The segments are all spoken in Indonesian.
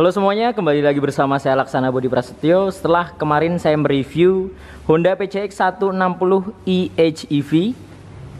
Halo semuanya, kembali lagi bersama saya Laksana Budi Prasetyo. Setelah kemarin saya mereview Honda PCX 160 EHEV, e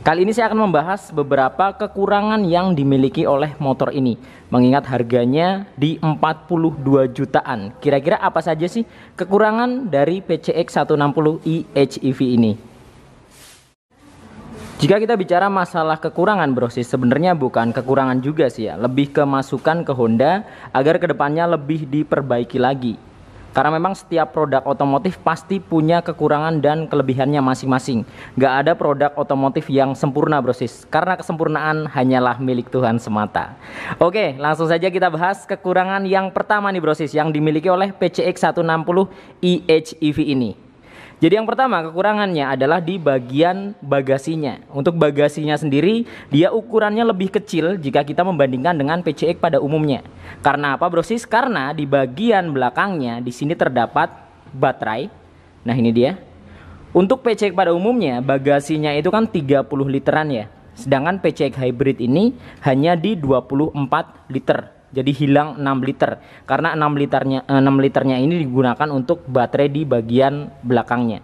kali ini saya akan membahas beberapa kekurangan yang dimiliki oleh motor ini. Mengingat harganya di 42 jutaan. Kira-kira apa saja sih kekurangan dari PCX 160 EHEV e ini? Jika kita bicara masalah kekurangan bro sih sebenarnya bukan kekurangan juga sih ya, lebih ke masukan ke Honda agar kedepannya lebih diperbaiki lagi. Karena memang setiap produk otomotif pasti punya kekurangan dan kelebihannya masing-masing. Gak ada produk otomotif yang sempurna bro sis, karena kesempurnaan hanyalah milik Tuhan semata. Oke, langsung saja kita bahas kekurangan yang pertama nih bro sis, yang dimiliki oleh PCX 160 EHEV ini. Jadi yang pertama kekurangannya adalah di bagian bagasinya. Untuk bagasinya sendiri, dia ukurannya lebih kecil jika kita membandingkan dengan PCX pada umumnya. Karena apa, Brosis? Karena di bagian belakangnya di sini terdapat baterai. Nah, ini dia. Untuk PCX pada umumnya, bagasinya itu kan 30 literan ya. Sedangkan PCX hybrid ini hanya di 24 liter. Jadi hilang 6 liter karena 6 liternya 6 eh, liternya ini digunakan untuk baterai di bagian belakangnya.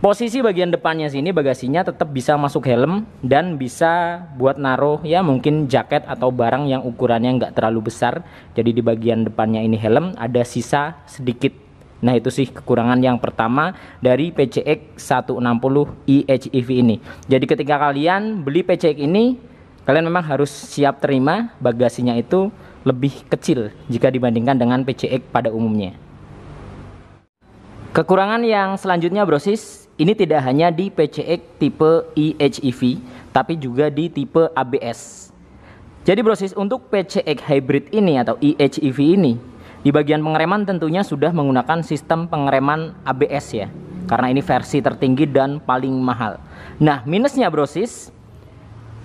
Posisi bagian depannya sini bagasinya tetap bisa masuk helm dan bisa buat naruh ya mungkin jaket atau barang yang ukurannya nggak terlalu besar. Jadi di bagian depannya ini helm ada sisa sedikit. Nah itu sih kekurangan yang pertama dari PCX 160 IHEV ini. Jadi ketika kalian beli PCX ini kalian memang harus siap terima bagasinya itu lebih kecil jika dibandingkan dengan PCX pada umumnya. Kekurangan yang selanjutnya brosis ini tidak hanya di PCX tipe EHEV tapi juga di tipe ABS. Jadi brosis untuk PCX hybrid ini atau EHEV ini di bagian pengereman tentunya sudah menggunakan sistem pengereman ABS ya karena ini versi tertinggi dan paling mahal. Nah, minusnya brosis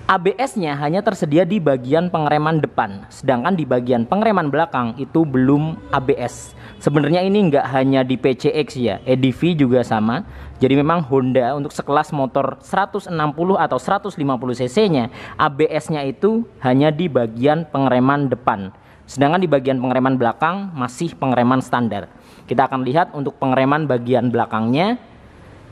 ABS-nya hanya tersedia di bagian pengereman depan, sedangkan di bagian pengereman belakang itu belum ABS. Sebenarnya ini nggak hanya di PCX ya, EDV juga sama. Jadi memang Honda untuk sekelas motor 160 atau 150 cc-nya, ABS-nya itu hanya di bagian pengereman depan. Sedangkan di bagian pengereman belakang masih pengereman standar. Kita akan lihat untuk pengereman bagian belakangnya.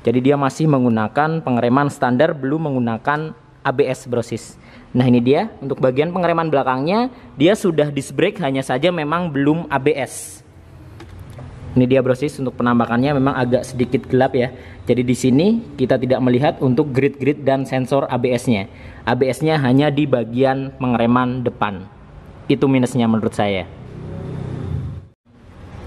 Jadi dia masih menggunakan pengereman standar belum menggunakan ABS brosis. Nah ini dia untuk bagian pengereman belakangnya dia sudah disc brake hanya saja memang belum ABS. Ini dia brosis untuk penampakannya memang agak sedikit gelap ya. Jadi di sini kita tidak melihat untuk grid-grid dan sensor ABS-nya. ABS-nya hanya di bagian pengereman depan. Itu minusnya menurut saya.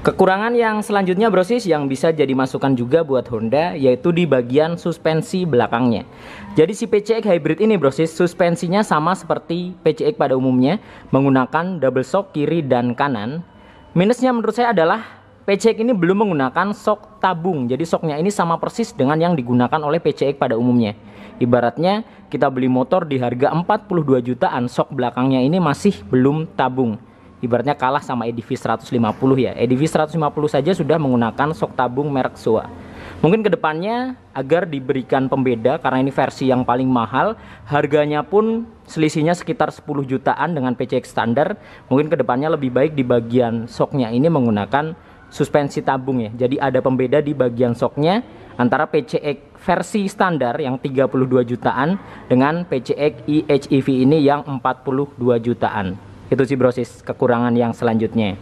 Kekurangan yang selanjutnya brosis yang bisa jadi masukan juga buat Honda yaitu di bagian suspensi belakangnya. Jadi si PCX hybrid ini brosis suspensinya sama seperti PCX pada umumnya menggunakan double shock kiri dan kanan. Minusnya menurut saya adalah PCX ini belum menggunakan shock tabung. Jadi shocknya ini sama persis dengan yang digunakan oleh PCX pada umumnya. Ibaratnya kita beli motor di harga 42 jutaan, shock belakangnya ini masih belum tabung ibaratnya kalah sama EDV 150 ya. EDV 150 saja sudah menggunakan sok tabung merek Soa. Mungkin kedepannya agar diberikan pembeda karena ini versi yang paling mahal, harganya pun selisihnya sekitar 10 jutaan dengan PCX standar. Mungkin kedepannya lebih baik di bagian soknya ini menggunakan suspensi tabung ya. Jadi ada pembeda di bagian soknya antara PCX versi standar yang 32 jutaan dengan PCX IHEV ini yang 42 jutaan. Itu Brosis kekurangan yang selanjutnya.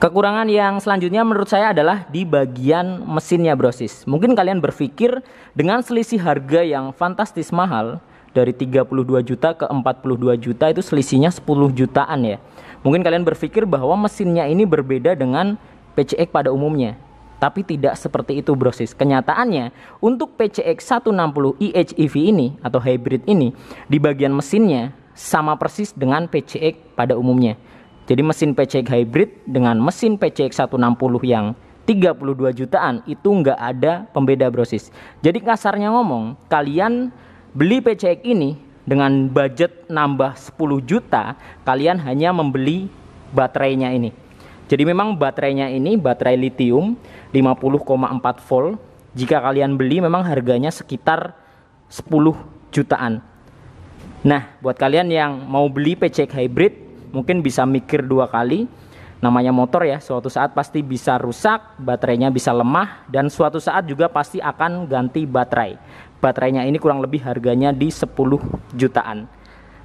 Kekurangan yang selanjutnya menurut saya adalah di bagian mesinnya brosis. Mungkin kalian berpikir dengan selisih harga yang fantastis mahal dari 32 juta ke 42 juta itu selisihnya 10 jutaan ya. Mungkin kalian berpikir bahwa mesinnya ini berbeda dengan PCX pada umumnya. Tapi tidak seperti itu brosis. Kenyataannya untuk PCX 160 EHEV ini atau hybrid ini di bagian mesinnya sama persis dengan PCX pada umumnya. Jadi mesin PCX hybrid dengan mesin PCX 160 yang 32 jutaan itu nggak ada pembeda brosis. Jadi kasarnya ngomong, kalian beli PCX ini dengan budget nambah 10 juta, kalian hanya membeli baterainya ini. Jadi memang baterainya ini baterai lithium 50,4 volt. Jika kalian beli memang harganya sekitar 10 jutaan. Nah, buat kalian yang mau beli PCX hybrid, mungkin bisa mikir dua kali. Namanya motor ya, suatu saat pasti bisa rusak, baterainya bisa lemah, dan suatu saat juga pasti akan ganti baterai. Baterainya ini kurang lebih harganya di 10 jutaan.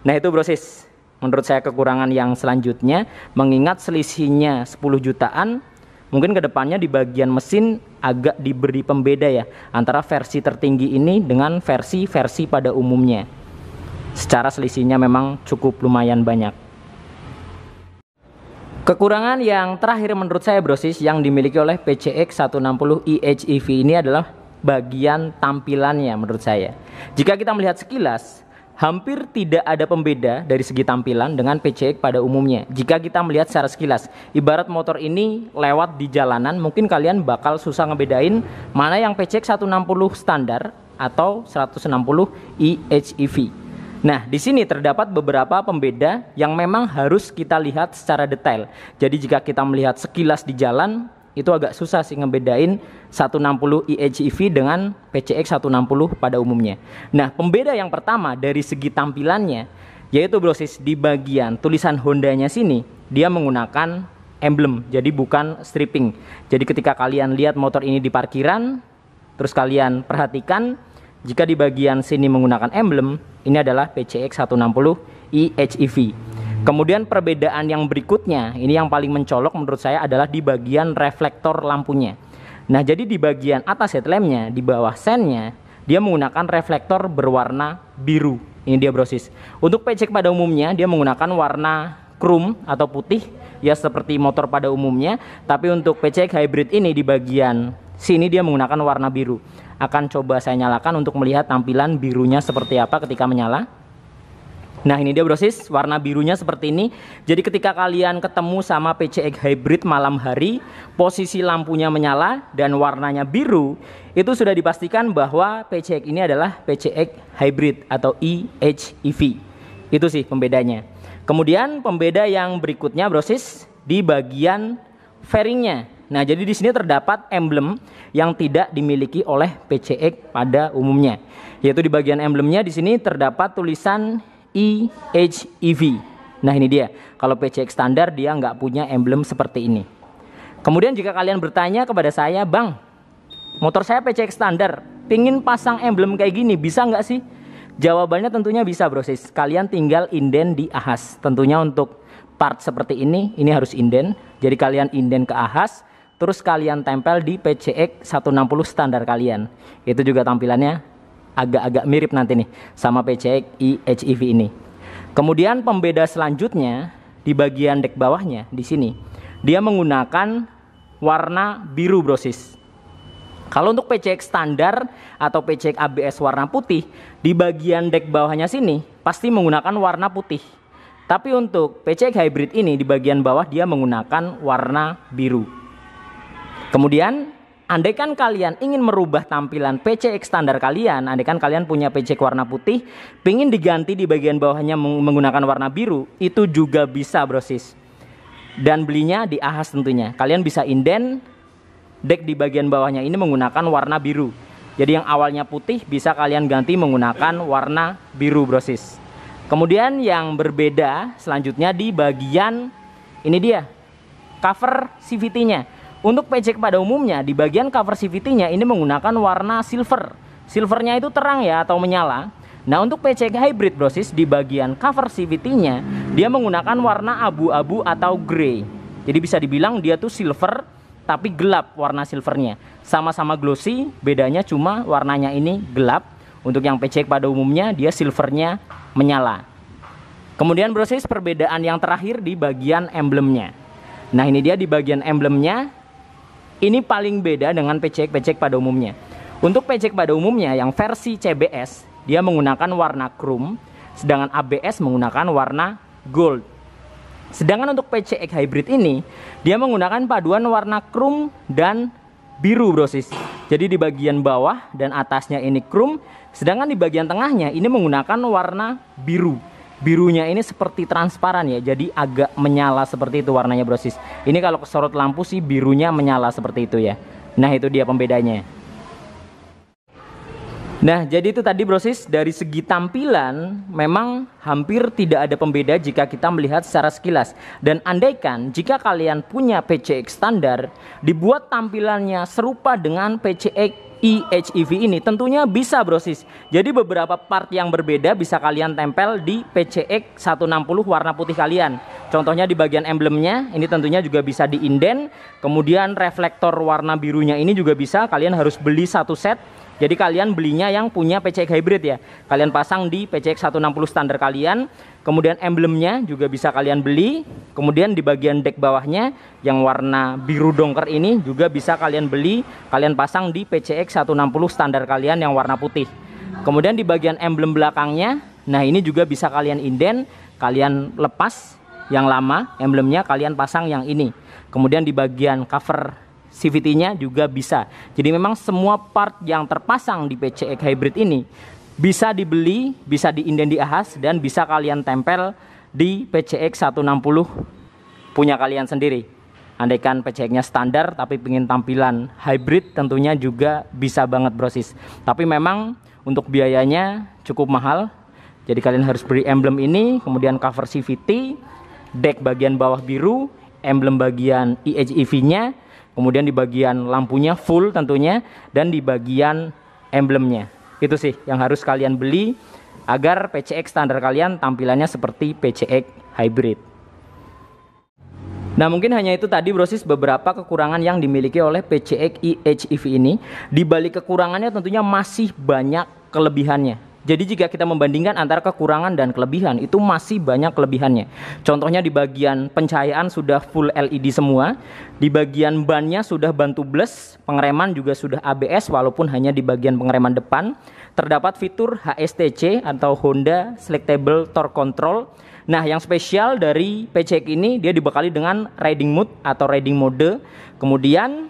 Nah itu brosis, menurut saya kekurangan yang selanjutnya, mengingat selisihnya 10 jutaan, mungkin kedepannya di bagian mesin agak diberi pembeda ya, antara versi tertinggi ini dengan versi-versi pada umumnya secara selisihnya memang cukup lumayan banyak. Kekurangan yang terakhir menurut saya brosis yang dimiliki oleh PCX 160 EHEV ini adalah bagian tampilannya menurut saya. Jika kita melihat sekilas, hampir tidak ada pembeda dari segi tampilan dengan PCX pada umumnya. Jika kita melihat secara sekilas, ibarat motor ini lewat di jalanan, mungkin kalian bakal susah ngebedain mana yang PCX 160 standar atau 160 EHEV. Nah, di sini terdapat beberapa pembeda yang memang harus kita lihat secara detail. Jadi jika kita melihat sekilas di jalan, itu agak susah sih ngebedain 160 IHEV e dengan PCX 160 pada umumnya. Nah, pembeda yang pertama dari segi tampilannya yaitu brosis di bagian tulisan Hondanya sini dia menggunakan emblem, jadi bukan stripping. Jadi ketika kalian lihat motor ini di parkiran, terus kalian perhatikan jika di bagian sini menggunakan emblem, ini adalah PCX 160 ihev Kemudian perbedaan yang berikutnya, ini yang paling mencolok menurut saya adalah di bagian reflektor lampunya. Nah, jadi di bagian atas headlampnya, di bawah sennya, dia menggunakan reflektor berwarna biru. Ini dia brosis. Untuk PCX pada umumnya, dia menggunakan warna krum atau putih, ya seperti motor pada umumnya. Tapi untuk PCX hybrid ini di bagian Sini dia menggunakan warna biru. Akan coba saya nyalakan untuk melihat tampilan birunya seperti apa ketika menyala. Nah ini dia brosis, warna birunya seperti ini. Jadi ketika kalian ketemu sama PCX hybrid malam hari, posisi lampunya menyala dan warnanya biru, itu sudah dipastikan bahwa PCX ini adalah PCX hybrid atau EHEV. Itu sih pembedanya. Kemudian pembeda yang berikutnya brosis di bagian fairingnya. Nah, jadi di sini terdapat emblem yang tidak dimiliki oleh PCX pada umumnya. Yaitu di bagian emblemnya di sini terdapat tulisan EHEV. Nah, ini dia. Kalau PCX standar dia nggak punya emblem seperti ini. Kemudian jika kalian bertanya kepada saya, "Bang, motor saya PCX standar, pingin pasang emblem kayak gini, bisa nggak sih?" Jawabannya tentunya bisa, Bro. Sis. Kalian tinggal inden di Ahas. Tentunya untuk part seperti ini, ini harus inden. Jadi kalian inden ke Ahas, terus kalian tempel di PCX 160 standar kalian. Itu juga tampilannya agak-agak mirip nanti nih sama PCX EHEV ini. Kemudian pembeda selanjutnya di bagian deck bawahnya di sini dia menggunakan warna biru brosis. Kalau untuk PCX standar atau PCX ABS warna putih di bagian deck bawahnya sini pasti menggunakan warna putih. Tapi untuk PCX hybrid ini di bagian bawah dia menggunakan warna biru. Kemudian Andaikan kalian ingin merubah tampilan PCX standar kalian, andaikan kalian punya PCX warna putih, pingin diganti di bagian bawahnya menggunakan warna biru, itu juga bisa brosis. Dan belinya di Ahas tentunya. Kalian bisa inden deck di bagian bawahnya ini menggunakan warna biru. Jadi yang awalnya putih bisa kalian ganti menggunakan warna biru brosis. Kemudian yang berbeda selanjutnya di bagian ini dia cover CVT-nya untuk pecek pada umumnya di bagian cover CVT-nya ini menggunakan warna silver. Silvernya itu terang ya atau menyala. Nah untuk pecek hybrid brosis di bagian cover CVT-nya dia menggunakan warna abu-abu atau grey. Jadi bisa dibilang dia tuh silver tapi gelap warna silvernya. Sama-sama glossy, bedanya cuma warnanya ini gelap. Untuk yang PCX pada umumnya dia silvernya menyala. Kemudian brosis perbedaan yang terakhir di bagian emblemnya. Nah ini dia di bagian emblemnya ini paling beda dengan PCX-PCX pada umumnya. Untuk PCX pada umumnya yang versi CBS, dia menggunakan warna chrome, sedangkan ABS menggunakan warna gold. Sedangkan untuk PCX hybrid ini, dia menggunakan paduan warna chrome dan biru brosis. Jadi di bagian bawah dan atasnya ini chrome, sedangkan di bagian tengahnya ini menggunakan warna biru birunya ini seperti transparan ya jadi agak menyala seperti itu warnanya brosis ini kalau kesorot lampu sih birunya menyala seperti itu ya nah itu dia pembedanya nah jadi itu tadi brosis dari segi tampilan memang hampir tidak ada pembeda jika kita melihat secara sekilas dan andaikan jika kalian punya PCX standar dibuat tampilannya serupa dengan PCX PHEV e ini tentunya bisa brosis. Jadi beberapa part yang berbeda bisa kalian tempel di PCX 160 warna putih kalian. Contohnya di bagian emblemnya ini tentunya juga bisa diinden. Kemudian reflektor warna birunya ini juga bisa kalian harus beli satu set jadi kalian belinya yang punya PCX hybrid ya. Kalian pasang di PCX 160 standar kalian. Kemudian emblemnya juga bisa kalian beli. Kemudian di bagian deck bawahnya yang warna biru dongker ini juga bisa kalian beli. Kalian pasang di PCX 160 standar kalian yang warna putih. Kemudian di bagian emblem belakangnya, nah ini juga bisa kalian inden, kalian lepas yang lama emblemnya kalian pasang yang ini. Kemudian di bagian cover CVT-nya juga bisa. Jadi memang semua part yang terpasang di PCX hybrid ini bisa dibeli, bisa diinden di ahas dan bisa kalian tempel di PCX 160 punya kalian sendiri. Andaikan PCX-nya standar tapi pengin tampilan hybrid tentunya juga bisa banget brosis. Tapi memang untuk biayanya cukup mahal. Jadi kalian harus beri emblem ini, kemudian cover CVT, deck bagian bawah biru, emblem bagian EHEV-nya, Kemudian di bagian lampunya full tentunya dan di bagian emblemnya. Itu sih yang harus kalian beli agar PCX standar kalian tampilannya seperti PCX hybrid. Nah mungkin hanya itu tadi brosis beberapa kekurangan yang dimiliki oleh PCX iHEV ini Di balik kekurangannya tentunya masih banyak kelebihannya jadi jika kita membandingkan antara kekurangan dan kelebihan itu masih banyak kelebihannya. Contohnya di bagian pencahayaan sudah full LED semua, di bagian bannya sudah ban tubeless, pengereman juga sudah ABS walaupun hanya di bagian pengereman depan. Terdapat fitur HSTC atau Honda Selectable Torque Control. Nah, yang spesial dari PCX ini dia dibekali dengan riding mode atau riding mode. Kemudian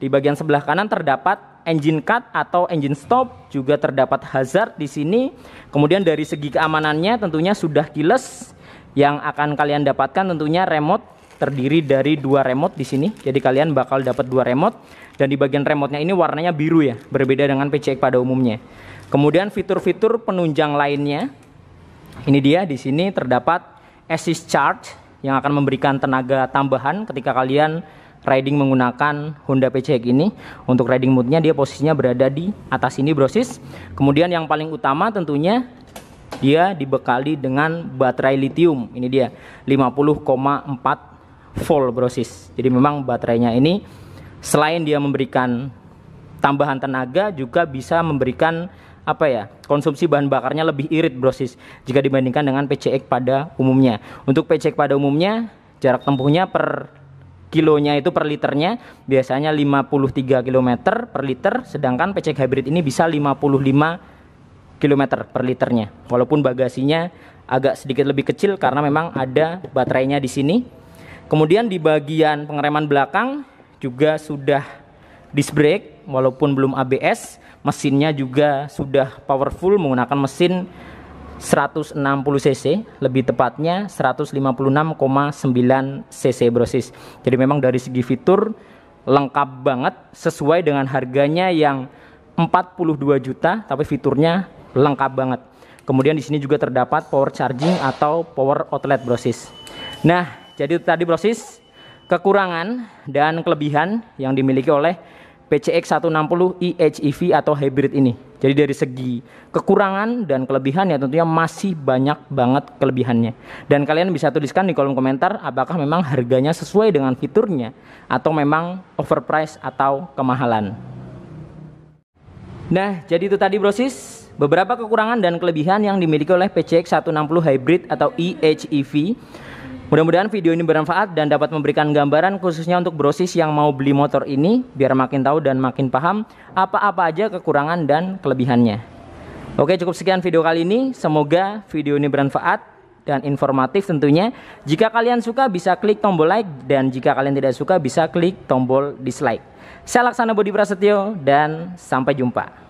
di bagian sebelah kanan terdapat engine cut atau engine stop, juga terdapat hazard di sini. Kemudian dari segi keamanannya tentunya sudah keyless yang akan kalian dapatkan tentunya remote terdiri dari dua remote di sini. Jadi kalian bakal dapat dua remote dan di bagian remote-nya ini warnanya biru ya, berbeda dengan PCX pada umumnya. Kemudian fitur-fitur penunjang lainnya. Ini dia di sini terdapat assist charge yang akan memberikan tenaga tambahan ketika kalian riding menggunakan Honda PCX ini untuk riding moodnya dia posisinya berada di atas ini brosis kemudian yang paling utama tentunya dia dibekali dengan baterai lithium ini dia 50,4 volt brosis jadi memang baterainya ini selain dia memberikan tambahan tenaga juga bisa memberikan apa ya konsumsi bahan bakarnya lebih irit brosis jika dibandingkan dengan PCX pada umumnya untuk PCX pada umumnya jarak tempuhnya per kilonya itu per liternya biasanya 53 km per liter sedangkan pecek hybrid ini bisa 55 km per liternya walaupun bagasinya agak sedikit lebih kecil karena memang ada baterainya di sini kemudian di bagian pengereman belakang juga sudah disc brake walaupun belum ABS mesinnya juga sudah powerful menggunakan mesin 160 cc, lebih tepatnya 156,9 cc brosis. Jadi memang dari segi fitur lengkap banget sesuai dengan harganya yang 42 juta tapi fiturnya lengkap banget. Kemudian di sini juga terdapat power charging atau power outlet brosis. Nah, jadi tadi brosis kekurangan dan kelebihan yang dimiliki oleh PCX 160 iHEV atau hybrid ini. Jadi dari segi kekurangan dan kelebihan ya tentunya masih banyak banget kelebihannya. Dan kalian bisa tuliskan di kolom komentar apakah memang harganya sesuai dengan fiturnya atau memang overpriced atau kemahalan. Nah, jadi itu tadi brosis beberapa kekurangan dan kelebihan yang dimiliki oleh PCX 160 Hybrid atau EHEV Mudah-mudahan video ini bermanfaat dan dapat memberikan gambaran khususnya untuk brosis yang mau beli motor ini biar makin tahu dan makin paham apa-apa aja kekurangan dan kelebihannya. Oke, cukup sekian video kali ini. Semoga video ini bermanfaat dan informatif tentunya. Jika kalian suka bisa klik tombol like dan jika kalian tidak suka bisa klik tombol dislike. Saya Laksana Budi Prasetyo dan sampai jumpa.